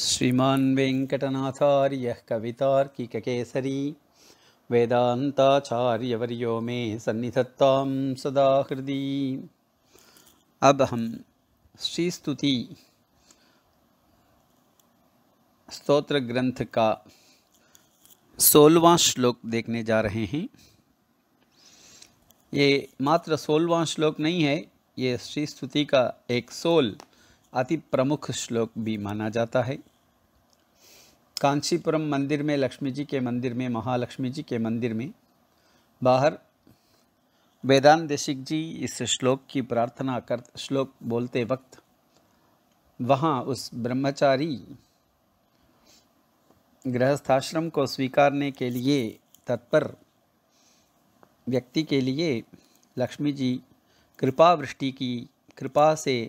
श्रीमान् वेङ्कटनाथार्यः कवितार्किककेसरी वेदान्ताचार्यवर्यो मे सन्निधत्ता सदा हृदय अब हम श्री स्तुति स्तोत्र ग्रंथ का सोलवां श्लोक देखने जा रहे हैं ये मात्र सोलवां श्लोक नहीं है ये श्री स्तुति का एक सोल अति प्रमुख श्लोक भी माना जाता है कांचीपुरम मंदिर में लक्ष्मी जी के मंदिर में महालक्ष्मी जी के मंदिर में बाहर वेदांत देशिक जी इस श्लोक की प्रार्थना कर श्लोक बोलते वक्त वहाँ उस ब्रह्मचारी गृहस्थाश्रम को स्वीकारने के लिए तत्पर व्यक्ति के लिए लक्ष्मी जी कृपा वृष्टि की कृपा से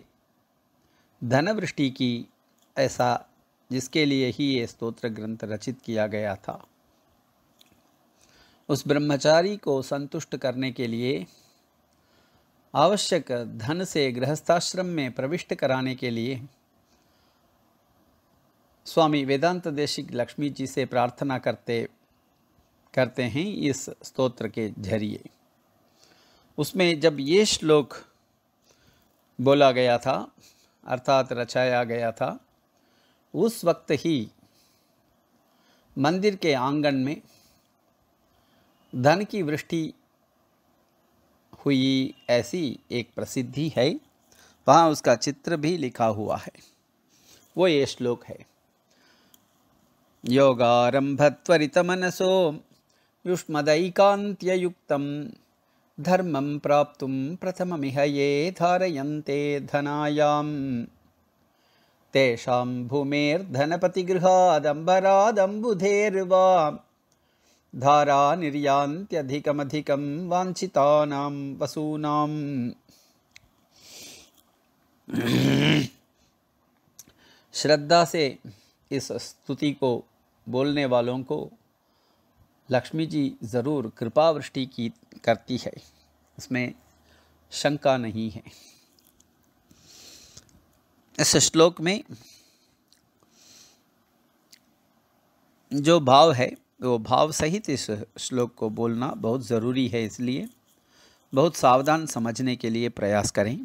धनवृष्टि की ऐसा जिसके लिए ही ये स्तोत्र ग्रंथ रचित किया गया था उस ब्रह्मचारी को संतुष्ट करने के लिए आवश्यक धन से गृहस्थाश्रम में प्रविष्ट कराने के लिए स्वामी वेदांत देशिक लक्ष्मी जी से प्रार्थना करते करते हैं इस स्तोत्र के जरिए उसमें जब ये श्लोक बोला गया था अर्थात रचाया गया था उस वक्त ही मंदिर के आंगन में धन की वृष्टि हुई ऐसी एक प्रसिद्धि है वहाँ उसका चित्र भी लिखा हुआ है वो ये श्लोक है योगारंभ त्वरित मनसो युष्मदैकांत्ययुक्तम धर्मं प्राप्तुं प्रथममिह ये धारयन्ते धनायां तेषां भूमेर्धनपतिगृहादम्बरादम्बुधेर्वा धारा निर्यान्त्यधिकमधिकं वाञ्छितानां वसूनाम् श्रद्धा से इस स्तुति को बोलने वालों को लक्ष्मी जी ज़रूर कृपावृष्टि की करती है इसमें शंका नहीं है इस श्लोक में जो भाव है वो भाव सहित इस श्लोक को बोलना बहुत ज़रूरी है इसलिए बहुत सावधान समझने के लिए प्रयास करें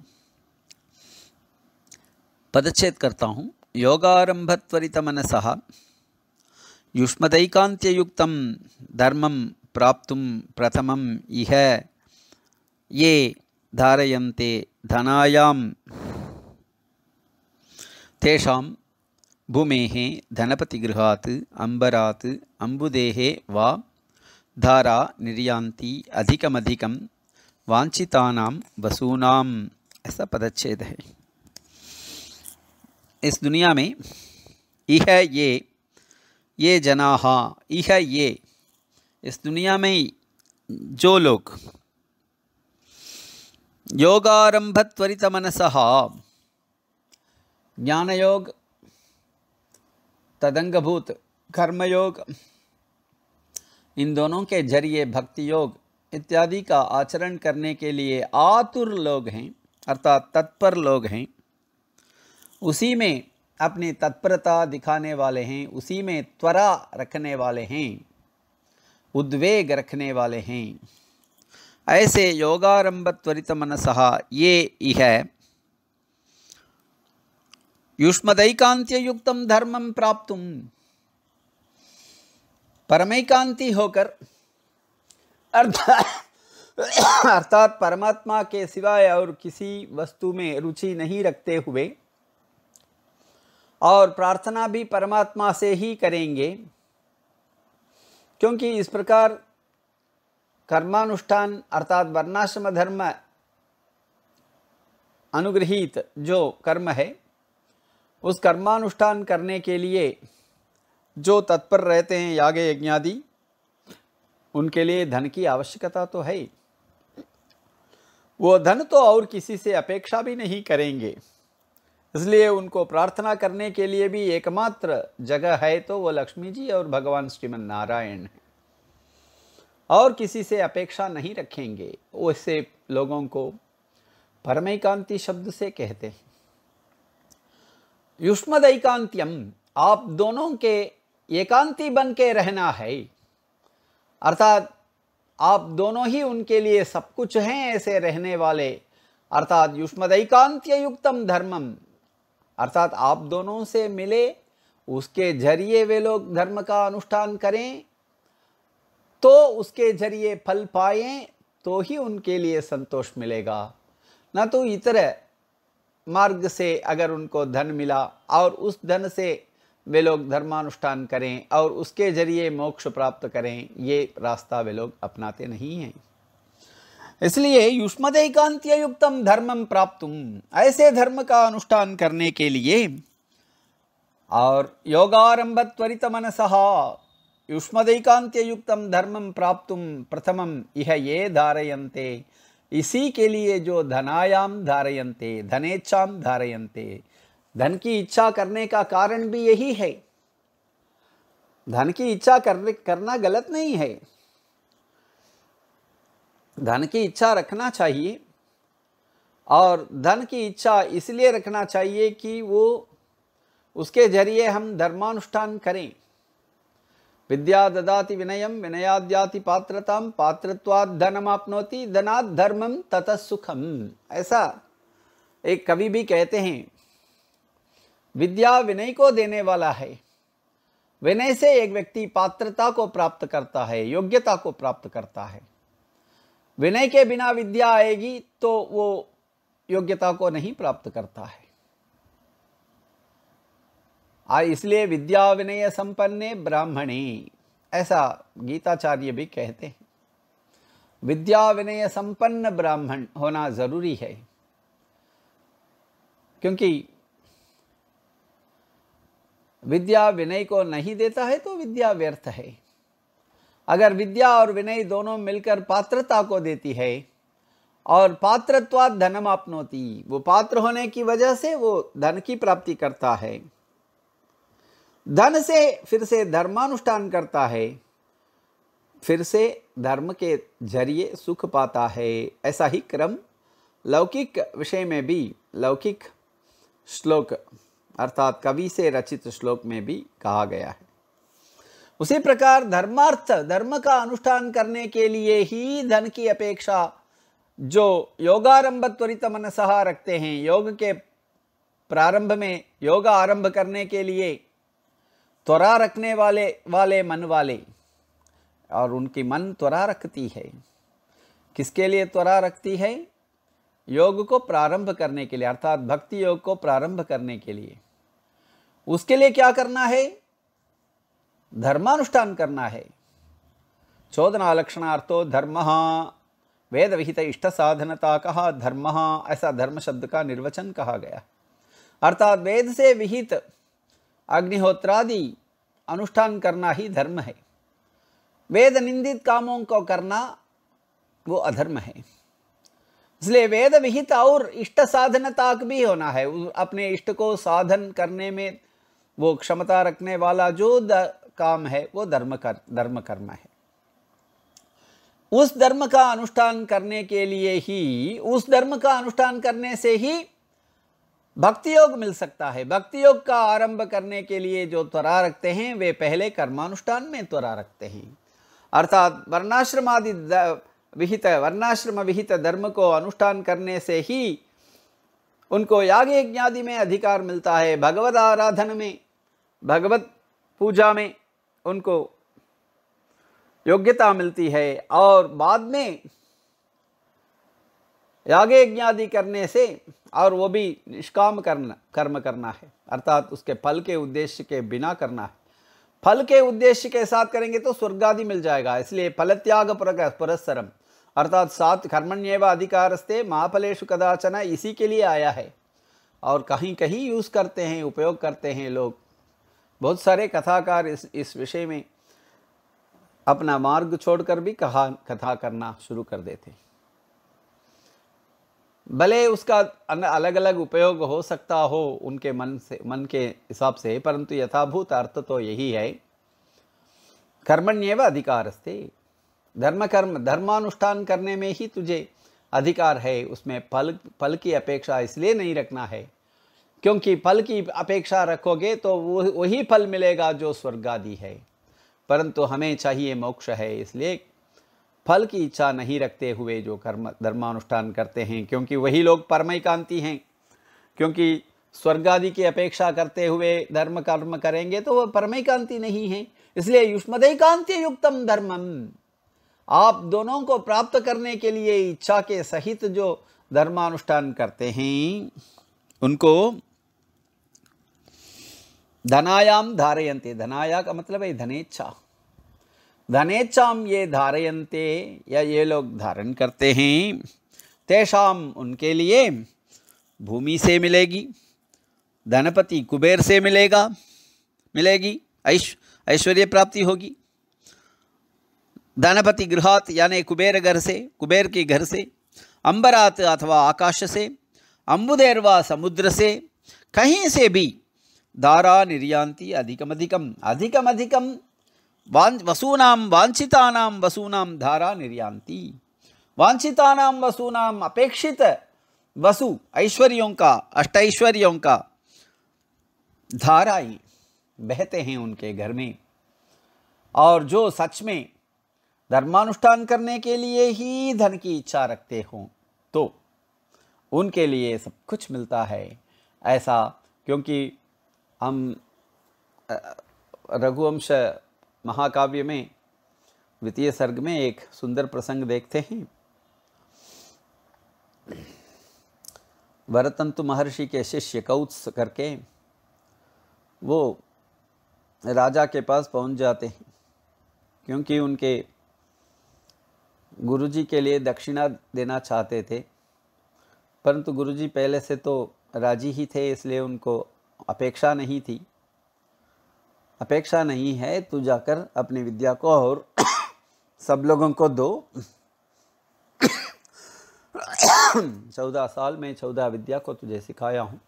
पदच्छेद करता हूँ योगारंभ त्वरित मनसहा யுஷ்மதைகாந்தியயுக்தம் தர்மம் பிராப்தும் பிரதமம் இஹ ஏ தாரயந்தே தனாயாம் தேஷாம் பூமேஹே தனபதிகிருஹாத் அம்பராத் அம்புதேஹே வா தாரா நிர்யாந்தி அதிகமதிகம் வாஞ்சிதானாம் वसूनाम ऐसा पदच्छेद है इस दुनिया में यह ये ये जनाहा इह ये इस दुनिया में जो लोग योगारंभ त्वरित मनसहा ज्ञान योग तदंगभूत कर्मयोग इन दोनों के जरिए भक्ति योग इत्यादि का आचरण करने के लिए आतुर लोग हैं अर्थात तत्पर लोग हैं उसी में अपनी तत्परता दिखाने वाले हैं उसी में त्वरा रखने वाले हैं उद्वेग रखने वाले हैं ऐसे योगारंभ त्वरित मनसः ये इह युष्मयुक्त धर्मम प्राप्त परमैकांति होकर अर्थात अर्थात परमात्मा के सिवाय और किसी वस्तु में रुचि नहीं रखते हुए और प्रार्थना भी परमात्मा से ही करेंगे क्योंकि इस प्रकार कर्मानुष्ठान अर्थात वर्णाश्रम धर्म अनुग्रहित जो कर्म है उस कर्मानुष्ठान करने के लिए जो तत्पर रहते हैं याग यज्ञादि उनके लिए धन की आवश्यकता तो है वो धन तो और किसी से अपेक्षा भी नहीं करेंगे इसलिए उनको प्रार्थना करने के लिए भी एकमात्र जगह है तो वो लक्ष्मी जी और भगवान श्रीमन नारायण है और किसी से अपेक्षा नहीं रखेंगे वैसे लोगों को परमैकांति शब्द से कहते हैं युष्मदैकांत्यम आप दोनों के एकांति बन के रहना है अर्थात आप दोनों ही उनके लिए सब कुछ हैं ऐसे रहने वाले अर्थात युक्तम धर्मम अर्थात आप दोनों से मिले उसके जरिए वे लोग धर्म का अनुष्ठान करें तो उसके जरिए फल पाए तो ही उनके लिए संतोष मिलेगा न तो इतर मार्ग से अगर उनको धन मिला और उस धन से वे लोग धर्मानुष्ठान करें और उसके जरिए मोक्ष प्राप्त करें ये रास्ता वे लोग अपनाते नहीं हैं इसलिए युष्मदैकांत्ययुक्तम धर्मम प्राप्त ऐसे धर्म का अनुष्ठान करने के लिए और योगारंभ त्वरित मनसहा युष्मदैकांत्ययुक्तम धर्मम प्राप्त प्रथम इह ये धारयन्ते इसी के लिए जो धनायाम धारयन्ते धनेच्छाम धारयन्ते धन की इच्छा करने का कारण भी यही है धन की इच्छा करने करना गलत नहीं है धन की इच्छा रखना चाहिए और धन की इच्छा इसलिए रखना चाहिए कि वो उसके जरिए हम धर्मानुष्ठान करें विद्या ददाति विनयम विनयाद्याति पात्रता पात्रत्वाद धनम आपनोति धनात् धर्मम ततः सुखम ऐसा एक कवि भी कहते हैं विद्या विनय को देने वाला है विनय से एक व्यक्ति पात्रता को प्राप्त करता है योग्यता को प्राप्त करता है विनय के बिना विद्या आएगी तो वो योग्यता को नहीं प्राप्त करता है आ इसलिए विद्या विनय संपन्न ब्राह्मणी ऐसा गीताचार्य भी कहते हैं विद्या विनय संपन्न ब्राह्मण होना जरूरी है क्योंकि विद्या विनय को नहीं देता है तो विद्या व्यर्थ है अगर विद्या और विनय दोनों मिलकर पात्रता को देती है और पात्रत्वाद धनम अपनोती वो पात्र होने की वजह से वो धन की प्राप्ति करता है धन से फिर से धर्मानुष्ठान करता है फिर से धर्म के जरिए सुख पाता है ऐसा ही क्रम लौकिक विषय में भी लौकिक श्लोक अर्थात कवि से रचित श्लोक में भी कहा गया है उसी प्रकार धर्मार्थ धर्म का अनुष्ठान करने के लिए ही धन की अपेक्षा जो योगारंभ त्वरित मनसहा रखते हैं योग के प्रारंभ में योग आरंभ करने के लिए त्वरा रखने वाले वाले मन वाले और उनकी मन त्वरा रखती है किसके लिए त्वरा रखती है योग को प्रारंभ करने के लिए अर्थात भक्ति योग को प्रारंभ करने के लिए उसके लिए क्या करना है धर्मानुष्ठान करना है लक्षणार्थो धर्म वेद विहित इष्ट साधनता कहा धर्म ऐसा धर्म शब्द का निर्वचन कहा गया अर्थात वेद से विहित अग्निहोत्रादि अनुष्ठान करना ही धर्म है वेद निंदित कामों को करना वो अधर्म है इसलिए वेद विहित और इष्ट साधनता भी होना है अपने इष्ट को साधन करने में वो क्षमता रखने वाला जो काम है वो धर्म कर धर्म कर्म है उस धर्म का अनुष्ठान करने के लिए ही उस धर्म का अनुष्ठान करने से ही भक्ति योग मिल सकता है भक्ति योग का आरंभ करने के लिए जो त्वरा रखते हैं वे पहले कर्मानुष्ठान में त्वरा रखते हैं अर्थात वर्णाश्रम आदि विहित वर्णाश्रम विहित धर्म को अनुष्ठान करने से ही उनको याग यज्ञादि में अधिकार मिलता है भगवत आराधन में भगवत पूजा में उनको योग्यता मिलती है और बाद में यागे यज्ञादि करने से और वो भी निष्काम करना कर्म करना है अर्थात उसके फल के उद्देश्य के बिना करना है फल के उद्देश्य के साथ करेंगे तो स्वर्ग आदि मिल जाएगा इसलिए फलत्याग पुरस्सरम अर्थात सात कर्मण्येव अधिकारस्ते महाफलेशु कदाचना इसी के लिए आया है और कहीं कहीं यूज़ करते हैं उपयोग करते हैं लोग बहुत सारे कथाकार इस इस विषय में अपना मार्ग छोड़कर भी कहा कथा करना शुरू कर देते भले उसका अलग अलग उपयोग हो सकता हो उनके मन से मन के हिसाब से परंतु यथाभूत अर्थ तो यही है कर्मण्यव अधिकारस्ते धर्म कर्म धर्मानुष्ठान करने में ही तुझे अधिकार है उसमें फल फल की अपेक्षा इसलिए नहीं रखना है क्योंकि फल की अपेक्षा रखोगे तो वो वही फल मिलेगा जो स्वर्गादि है परंतु हमें चाहिए मोक्ष है इसलिए फल की इच्छा नहीं रखते हुए जो कर्म धर्मानुष्ठान करते हैं क्योंकि वही लोग परमयकांति हैं क्योंकि स्वर्गादि की अपेक्षा करते हुए धर्म कर्म करेंगे तो वह परमयकांति नहीं है इसलिए युष्मदयकांति युक्तम धर्मम आप दोनों को प्राप्त करने के लिए इच्छा के सहित जो धर्मानुष्ठान करते हैं उनको धनायाम धारयंते धनाया का मतलब है धनेच्छा धनेच्छाम ये धारयंते या ये लोग धारण करते हैं तेषाम उनके लिए भूमि से मिलेगी धनपति कुबेर से मिलेगा मिलेगी ऐश ऐश्वर्य प्राप्ति होगी धनपति गृहात यानी कुबेर घर से कुबेर के घर से अंबरात अथवा आकाश से अम्बुदेरवा समुद्र से कहीं से भी धारा निर्यांति अधिकमधिकम अधिकमधिकम वां वसूनां वांछितानां वसूनां धारा निर्यांति वांछितानां वसूनाम अपेक्षित वसु ऐश्वर्यों का अष्टैश्वर्यों का धाराएं बहते हैं उनके घर में और जो सच में धर्मानुष्ठान करने के लिए ही धन की इच्छा रखते हों तो उनके लिए सब कुछ मिलता है ऐसा क्योंकि हम रघुवंश महाकाव्य में द्वितीय सर्ग में एक सुंदर प्रसंग देखते हैं वरतंतु महर्षि के शिष्य कौत्स करके वो राजा के पास पहुंच जाते हैं क्योंकि उनके गुरुजी के लिए दक्षिणा देना चाहते थे परंतु गुरुजी पहले से तो राजी ही थे इसलिए उनको अपेक्षा नहीं थी अपेक्षा नहीं है तू तो जाकर अपनी विद्या को और सब लोगों को दो चौदह साल में चौदह विद्या को तुझे सिखाया हूँ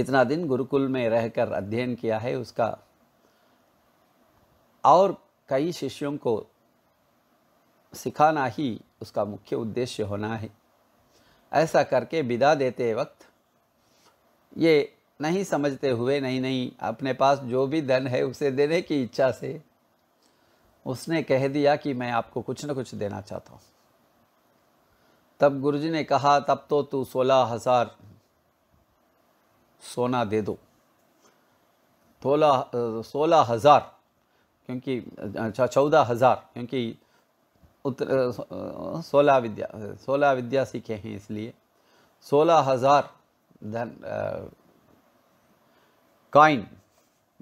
इतना दिन गुरुकुल में रहकर अध्ययन किया है उसका और कई शिष्यों को सिखाना ही उसका मुख्य उद्देश्य होना है ऐसा करके विदा देते वक्त ये नहीं समझते हुए नहीं नहीं अपने पास जो भी धन है उसे देने की इच्छा से उसने कह दिया कि मैं आपको कुछ न कुछ देना चाहता हूँ तब गुरुजी ने कहा तब तो तू सोलह हजार सोना दे दो सोलह सोलह हजार क्योंकि अच्छा चौदह हजार क्योंकि उत्तर सोलह विद्या सोलह विद्या सीखे हैं इसलिए सोलह हजार धन कॉइन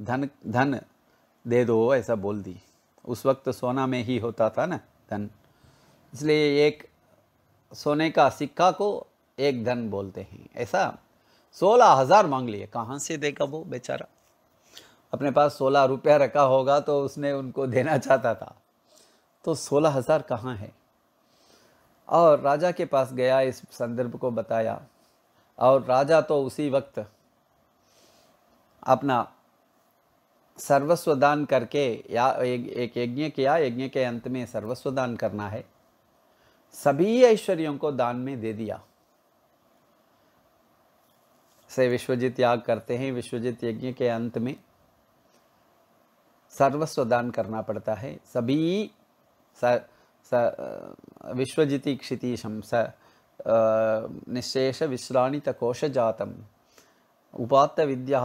धन धन दे दो ऐसा बोल दी उस वक्त सोना में ही होता था ना धन इसलिए एक सोने का सिक्का को एक धन बोलते हैं ऐसा सोलह हज़ार मांग लिए कहाँ से देगा वो बेचारा अपने पास सोलह रुपया रखा होगा तो उसने उनको देना चाहता था तो सोलह हज़ार कहाँ है और राजा के पास गया इस संदर्भ को बताया और राजा तो उसी वक्त अपना सर्वस्व दान करके या एक यज्ञ किया यज्ञ के अंत में सर्वस्व दान करना है सभी ऐश्वर्यों को दान में दे दिया से विश्वजीत याग करते हैं विश्वजीत यज्ञ के अंत में सर्वस्व दान करना पड़ता है सभी स, स, विश्वजिति क्षितीशम स निशेष विश्राणित कोश जातम उपात विद्या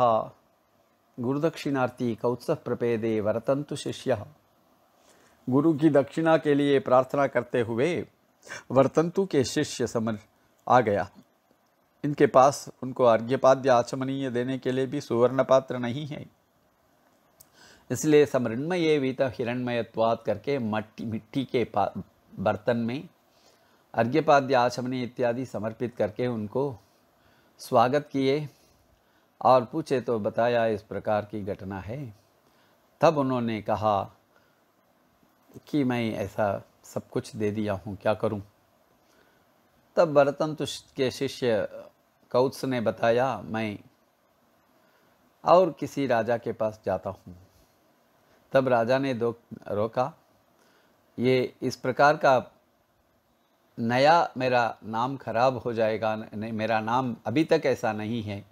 गुरुदक्षिणार्थी कौत्सव प्रपेदे वरतंतु शिष्य गुरु की दक्षिणा के लिए प्रार्थना करते हुए वर्तंतु के शिष्य समझ आ गया इनके पास उनको अर्घ्यपाद्य आचमनीय देने के लिए भी सुवर्ण पात्र नहीं है इसलिए समृणमय वीत हिरणमयत्वाद करके मट्टी मिट्टी के बर्तन में अर्घ्यपाद्य आचमनीय इत्यादि समर्पित करके उनको स्वागत किए और पूछे तो बताया इस प्रकार की घटना है तब उन्होंने कहा कि मैं ऐसा सब कुछ दे दिया हूँ क्या करूँ तब बरतन के शिष्य कौत्स ने बताया मैं और किसी राजा के पास जाता हूँ तब राजा ने दो रोका ये इस प्रकार का नया मेरा नाम खराब हो जाएगा मेरा नाम अभी तक ऐसा नहीं है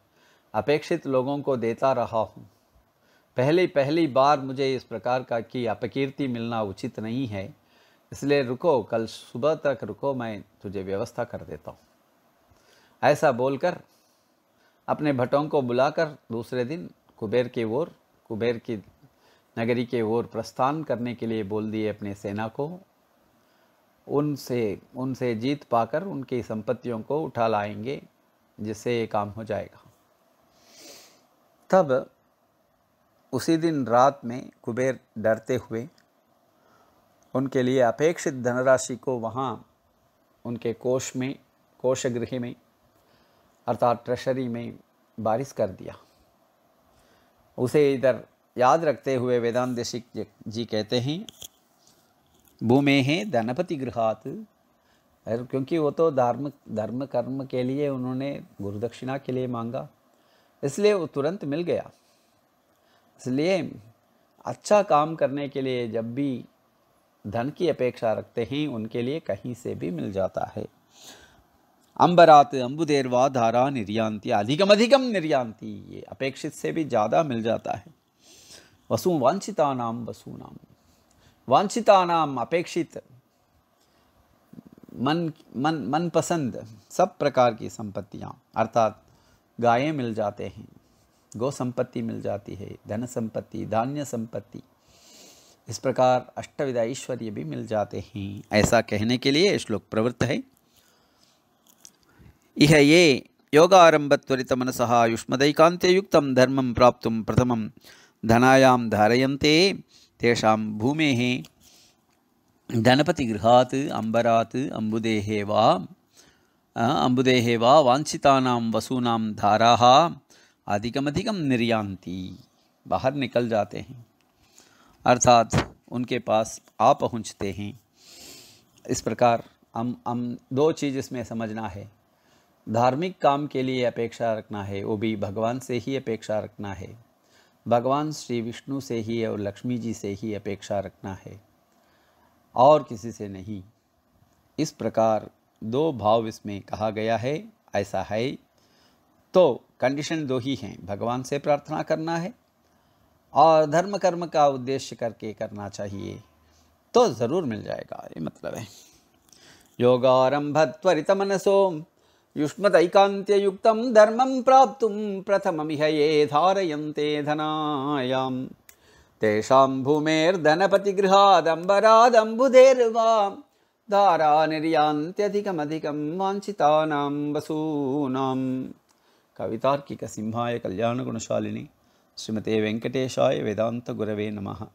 अपेक्षित लोगों को देता रहा हूँ पहली पहली बार मुझे इस प्रकार का की अपकीर्ति मिलना उचित नहीं है इसलिए रुको कल सुबह तक रुको मैं तुझे व्यवस्था कर देता हूँ ऐसा बोलकर अपने भटों को बुलाकर दूसरे दिन कुबेर की ओर कुबेर की नगरी के ओर प्रस्थान करने के लिए बोल दिए अपने सेना को उनसे उनसे जीत पाकर उनकी संपत्तियों को उठा लाएंगे जिससे ये काम हो जाएगा तब उसी दिन रात में कुबेर डरते हुए उनके लिए अपेक्षित धनराशि को वहाँ उनके कोष में कोशगृह में अर्थात ट्रेशरी में बारिश कर दिया उसे इधर याद रखते हुए वेदांत देशिक जी कहते हैं भूमे हैं धनपति गृहात क्योंकि वो तो धार्मिक धर्म कर्म के लिए उन्होंने गुरुदक्षिणा के लिए मांगा इसलिए वो तुरंत मिल गया इसलिए अच्छा काम करने के लिए जब भी धन की अपेक्षा रखते हैं उनके लिए कहीं से भी मिल जाता है अंबरात अम्बुदेरवा धारा निर्यांति अधिकम अधिकम निर्यांति ये अपेक्षित से भी ज़्यादा मिल जाता है वसु वांछिता नाम वसु नाम वांछिता नाम अपेक्षित मन मन मनपसंद सब प्रकार की संपत्तियाँ अर्थात गायें मिल जाते हैं गो संपत्ति मिल जाती है धन संपत्ति धान्य संपत्ति इस प्रकार अष्टविधा ऐश्वर्य भी मिल जाते हैं ऐसा कहने के लिए श्लोक प्रवृत्त है इह ये आरंभ त्वरित मनस युष्मदैकांत्ययुक्त धर्म प्राप्त प्रथम धनायाम धारयन्ते तेषा भूमे धनपतिगृहात् अंबरात् अंबुदेहे वा अम्बुदेः वा वसूनाम धारा अधिकम अधिकम निर्यांति बाहर निकल जाते हैं अर्थात उनके पास आ पहुँचते हैं इस प्रकार हम हम दो चीज़ इसमें समझना है धार्मिक काम के लिए अपेक्षा रखना है वो भी भगवान से ही अपेक्षा रखना है भगवान श्री विष्णु से ही और लक्ष्मी जी से ही अपेक्षा रखना है और किसी से नहीं इस प्रकार दो भाव इसमें कहा गया है ऐसा है तो कंडीशन दो ही हैं भगवान से प्रार्थना करना है और धर्म कर्म का उद्देश्य करके करना चाहिए तो ज़रूर मिल जाएगा ये मतलब है योगारंभ त्वरित मनसो युष्मतैकांत्ययुक्त धर्मं प्राप्त प्रथम ये धारयते धनायां तेषां भूमेर्धनपतिगृहादम्बरादम्बुधेर्वा ධාරානිරියන්ත්‍යධිකමධිකම් වංචිතානම් වසූනම් කවිතාර්කික සිංහාය කල්්‍යාණ ගුණශාලිනි ශ්‍රිමතේ වෙංකටේශාය වෙදාන්ත ගුරවේ නමහා